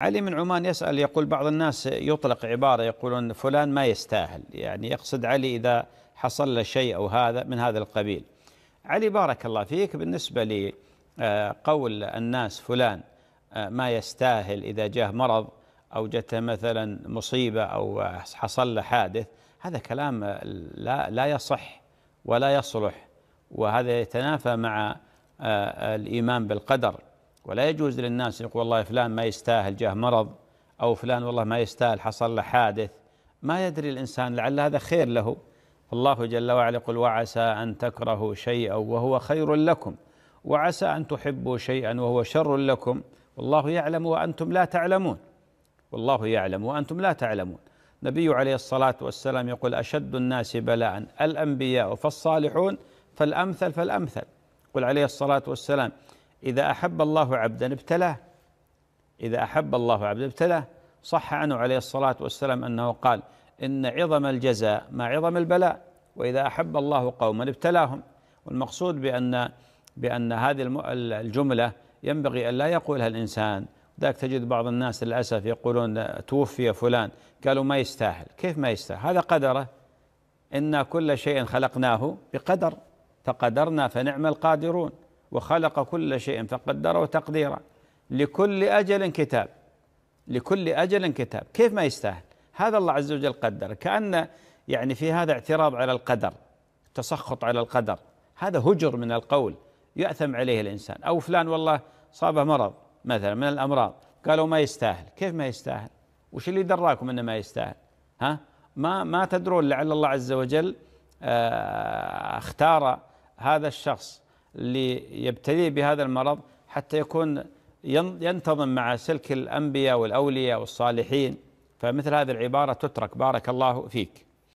علي من عمان يسأل يقول بعض الناس يطلق عبارة يقولون فلان ما يستاهل يعني يقصد علي إذا حصل له شيء أو هذا من هذا القبيل علي بارك الله فيك بالنسبة لقول آه، الناس فلان آه، ما يستاهل إذا جاه مرض أو جته مثلا مصيبة أو حصل له حادث هذا كلام لا, لا يصح ولا يصلح وهذا يتنافى مع آه، الإيمان بالقدر ولا يجوز للناس يقول والله فلان ما يستاهل جاه مرض أو فلان والله ما يستاهل حصل له حادث ما يدري الإنسان لعل هذا خير له الله جل وعلا يقول وعسى أن تكرهوا شيئا وهو خير لكم وعسى أن تحبوا شيئا وهو شر لكم والله يعلم وأنتم لا تعلمون والله يعلم وأنتم لا تعلمون النبي عليه الصلاة والسلام يقول أشد الناس بلاء الأنبياء فالصالحون فالأمثل فالأمثل يقول عليه الصلاة والسلام إذا أحب الله عبدا ابتلاه إذا أحب الله عبدا ابتلاه صح عنه عليه الصلاة والسلام أنه قال إن عظم الجزاء مع عظم البلاء وإذا أحب الله قوما ابتلاهم والمقصود بأن بأن هذه الجملة ينبغي أن لا يقولها الإنسان ذاك تجد بعض الناس للأسف يقولون توفي فلان قالوا ما يستاهل كيف ما يستاهل هذا قدره إنا كل شيء خلقناه بقدر فقدرنا فنعم القادرون وخلق كل شيء فقدره تقديرا لكل أجل كتاب لكل أجل كتاب كيف ما يستاهل هذا الله عز وجل قدر كأن يعني في هذا اعتراض على القدر تسخط على القدر هذا هجر من القول يأثم عليه الإنسان أو فلان والله صابه مرض مثلا من الأمراض قالوا ما يستاهل كيف ما يستاهل وش اللي دراكم أنه ما يستاهل ها ما ما تدرون لعل الله عز وجل آه، اختار هذا الشخص ليبتلي بهذا المرض حتى يكون ينتظم مع سلك الأنبياء والأولياء والصالحين فمثل هذه العبارة تترك بارك الله فيك